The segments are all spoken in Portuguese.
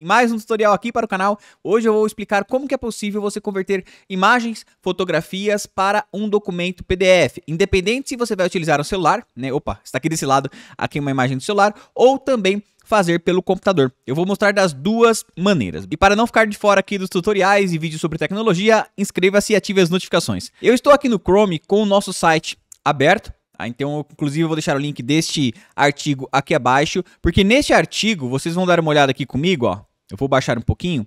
Mais um tutorial aqui para o canal. Hoje eu vou explicar como que é possível você converter imagens, fotografias para um documento PDF, independente se você vai utilizar o celular, né? Opa, está aqui desse lado, aqui uma imagem do celular, ou também fazer pelo computador. Eu vou mostrar das duas maneiras. E para não ficar de fora aqui dos tutoriais e vídeos sobre tecnologia, inscreva-se e ative as notificações. Eu estou aqui no Chrome com o nosso site aberto, ah, então, inclusive, eu vou deixar o link deste artigo aqui abaixo, porque neste artigo, vocês vão dar uma olhada aqui comigo, ó eu vou baixar um pouquinho,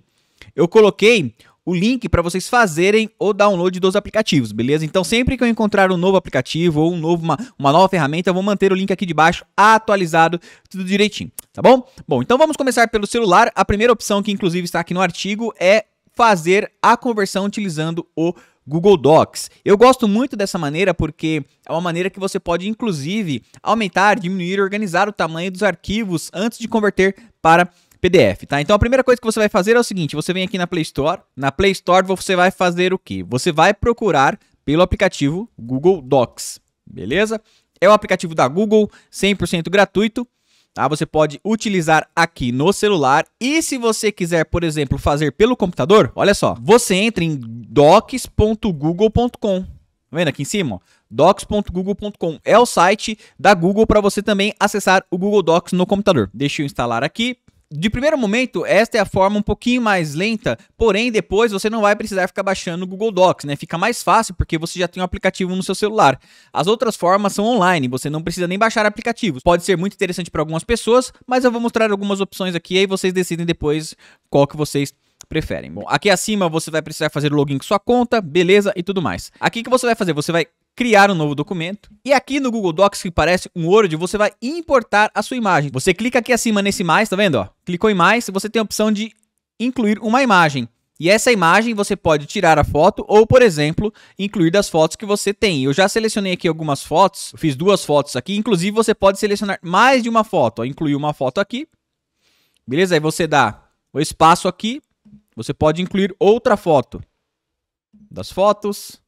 eu coloquei o link para vocês fazerem o download dos aplicativos, beleza? Então sempre que eu encontrar um novo aplicativo ou um novo, uma, uma nova ferramenta, eu vou manter o link aqui de baixo atualizado, tudo direitinho, tá bom? Bom, então vamos começar pelo celular. A primeira opção que inclusive está aqui no artigo é fazer a conversão utilizando o Google Docs. Eu gosto muito dessa maneira porque é uma maneira que você pode inclusive aumentar, diminuir, organizar o tamanho dos arquivos antes de converter para PDF, tá? Então a primeira coisa que você vai fazer é o seguinte, você vem aqui na Play Store, na Play Store você vai fazer o quê? Você vai procurar pelo aplicativo Google Docs, beleza? É o aplicativo da Google, 100% gratuito, tá? Você pode utilizar aqui no celular e se você quiser, por exemplo, fazer pelo computador, olha só, você entra em docs.google.com, Tá vendo aqui em cima? docs.google.com é o site da Google para você também acessar o Google Docs no computador. Deixa eu instalar aqui de primeiro momento, esta é a forma um pouquinho mais lenta, porém depois você não vai precisar ficar baixando o Google Docs, né? Fica mais fácil porque você já tem um aplicativo no seu celular. As outras formas são online, você não precisa nem baixar aplicativos. Pode ser muito interessante para algumas pessoas, mas eu vou mostrar algumas opções aqui e aí vocês decidem depois qual que vocês preferem. Bom, aqui acima você vai precisar fazer o login com sua conta, beleza e tudo mais. Aqui que você vai fazer, você vai criar um novo documento. E aqui no Google Docs, que parece um Word, você vai importar a sua imagem. Você clica aqui acima nesse mais, tá vendo? Ó? Clicou em mais, você tem a opção de incluir uma imagem. E essa imagem você pode tirar a foto ou, por exemplo, incluir das fotos que você tem. Eu já selecionei aqui algumas fotos, fiz duas fotos aqui, inclusive você pode selecionar mais de uma foto. Ó, incluir uma foto aqui, beleza? Aí você dá o espaço aqui, você pode incluir outra foto das fotos,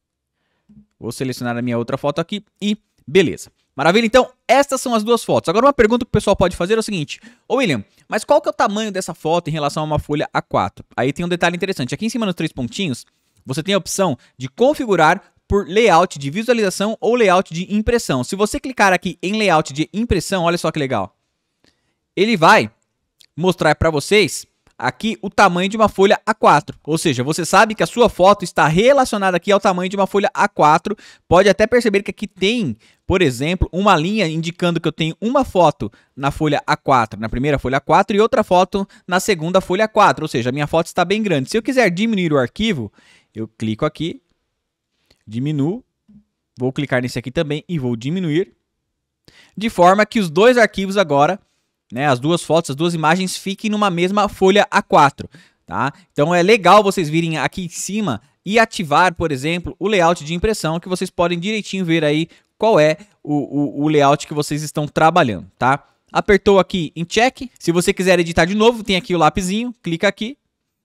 Vou selecionar a minha outra foto aqui e beleza. Maravilha, então estas são as duas fotos. Agora uma pergunta que o pessoal pode fazer é o seguinte: Ô William, mas qual que é o tamanho dessa foto em relação a uma folha A4? Aí tem um detalhe interessante. Aqui em cima nos três pontinhos, você tem a opção de configurar por layout de visualização ou layout de impressão. Se você clicar aqui em layout de impressão, olha só que legal. Ele vai mostrar para vocês aqui o tamanho de uma folha A4. Ou seja, você sabe que a sua foto está relacionada aqui ao tamanho de uma folha A4. Pode até perceber que aqui tem, por exemplo, uma linha indicando que eu tenho uma foto na folha A4, na primeira folha A4 e outra foto na segunda folha A4. Ou seja, a minha foto está bem grande. Se eu quiser diminuir o arquivo, eu clico aqui, diminuo, vou clicar nesse aqui também e vou diminuir. De forma que os dois arquivos agora né, as duas fotos, as duas imagens fiquem numa mesma folha A4, tá? Então é legal vocês virem aqui em cima e ativar, por exemplo, o layout de impressão, que vocês podem direitinho ver aí qual é o, o, o layout que vocês estão trabalhando, tá? Apertou aqui em check, se você quiser editar de novo, tem aqui o lapizinho, clica aqui,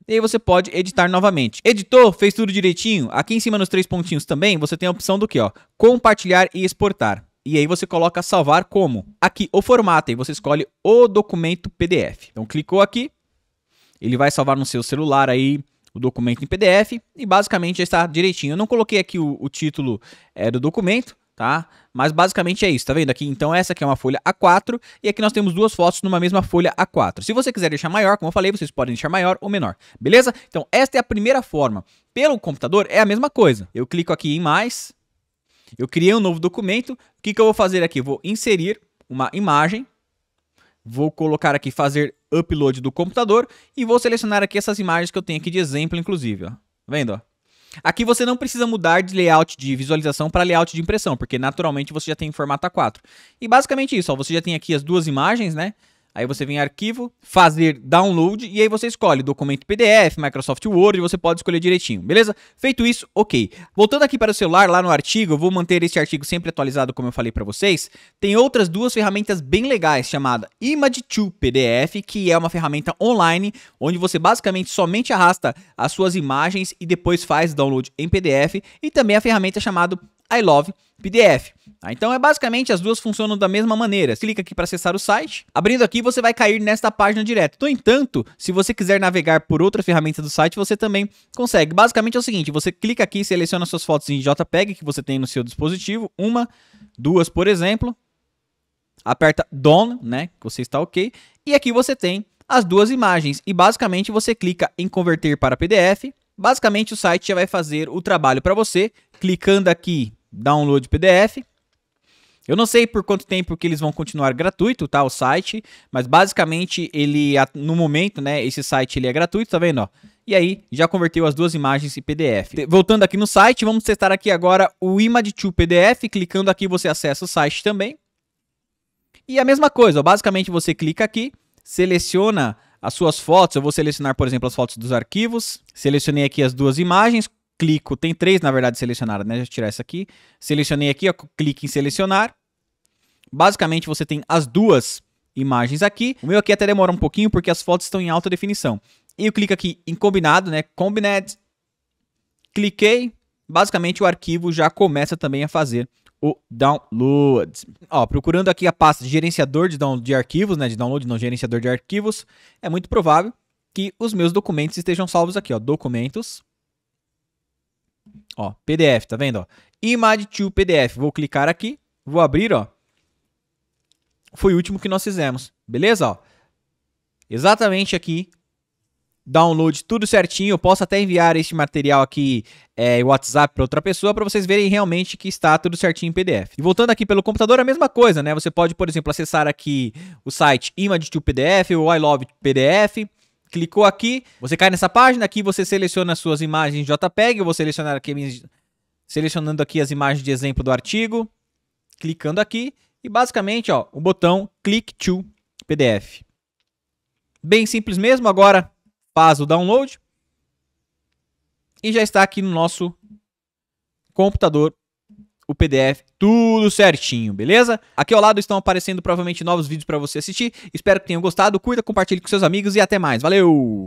e aí você pode editar novamente. Editor, fez tudo direitinho? Aqui em cima nos três pontinhos também, você tem a opção do que, ó? Compartilhar e exportar. E aí você coloca salvar como. Aqui, o formato, e você escolhe o documento PDF. Então clicou aqui, ele vai salvar no seu celular aí o documento em PDF e basicamente já está direitinho. Eu não coloquei aqui o, o título é, do documento, tá? Mas basicamente é isso, tá vendo aqui? Então essa aqui é uma folha A4 e aqui nós temos duas fotos numa mesma folha A4. Se você quiser deixar maior, como eu falei, vocês podem deixar maior ou menor, beleza? Então esta é a primeira forma. Pelo computador é a mesma coisa. Eu clico aqui em mais, eu criei um novo documento. O que, que eu vou fazer aqui? Vou inserir uma imagem. Vou colocar aqui fazer upload do computador e vou selecionar aqui essas imagens que eu tenho aqui de exemplo, inclusive. Ó. Tá vendo? Ó? Aqui você não precisa mudar de layout de visualização para layout de impressão, porque naturalmente você já tem em formato A4. E basicamente isso, ó, você já tem aqui as duas imagens, né? Aí você vem em arquivo, fazer download e aí você escolhe documento PDF, Microsoft Word, você pode escolher direitinho, beleza? Feito isso, ok. Voltando aqui para o celular, lá no artigo, eu vou manter este artigo sempre atualizado, como eu falei para vocês. Tem outras duas ferramentas bem legais, chamada Image2 PDF, que é uma ferramenta online, onde você basicamente somente arrasta as suas imagens e depois faz download em PDF, e também a ferramenta chamada iLove. PDF. Tá? Ah, então é basicamente as duas funcionam da mesma maneira. Você clica aqui para acessar o site. Abrindo aqui, você vai cair nesta página direto. No entanto, se você quiser navegar por outra ferramenta do site, você também consegue. Basicamente é o seguinte: você clica aqui, seleciona suas fotos em JPEG que você tem no seu dispositivo, uma, duas, por exemplo. Aperta Done, né? Que você está ok. E aqui você tem as duas imagens. E basicamente você clica em converter para PDF. Basicamente o site já vai fazer o trabalho para você. Clicando aqui download PDF. Eu não sei por quanto tempo que eles vão continuar gratuito, tá? O site, mas basicamente ele, no momento, né? Esse site ele é gratuito, tá vendo? Ó? E aí já converteu as duas imagens em PDF. Voltando aqui no site, vamos testar aqui agora o image to PDF. Clicando aqui você acessa o site também. E a mesma coisa, ó, basicamente você clica aqui, seleciona as suas fotos. Eu vou selecionar, por exemplo, as fotos dos arquivos. Selecionei aqui as duas imagens, clico, tem três na verdade selecionadas, né? Deixa eu tirar essa aqui. Selecionei aqui, ó, clique em selecionar. Basicamente você tem as duas imagens aqui. O meu aqui até demora um pouquinho porque as fotos estão em alta definição. E eu clico aqui em combinado, né? Combined. Cliquei. Basicamente o arquivo já começa também a fazer o download. Ó, procurando aqui a pasta de gerenciador de, download de arquivos, né? De download não gerenciador de arquivos, é muito provável que os meus documentos estejam salvos aqui, ó. Documentos. Ó, PDF, tá vendo? Ó? Image to PDF. Vou clicar aqui, vou abrir, ó. Foi o último que nós fizemos, beleza? Ó, exatamente aqui download tudo certinho. Eu posso até enviar este material aqui é, WhatsApp para outra pessoa para vocês verem realmente que está tudo certinho em PDF. E voltando aqui pelo computador, a mesma coisa, né? Você pode, por exemplo, acessar aqui o site Image to PDF ou I Love PDF clicou aqui, você cai nessa página, aqui você seleciona as suas imagens JPEG, eu vou selecionar aqui, selecionando aqui as imagens de exemplo do artigo, clicando aqui e basicamente ó, o botão Click to PDF. Bem simples mesmo, agora faz o download e já está aqui no nosso computador o PDF tudo certinho, beleza? Aqui ao lado estão aparecendo provavelmente novos vídeos para você assistir. Espero que tenham gostado. Cuida, compartilhe com seus amigos e até mais. Valeu!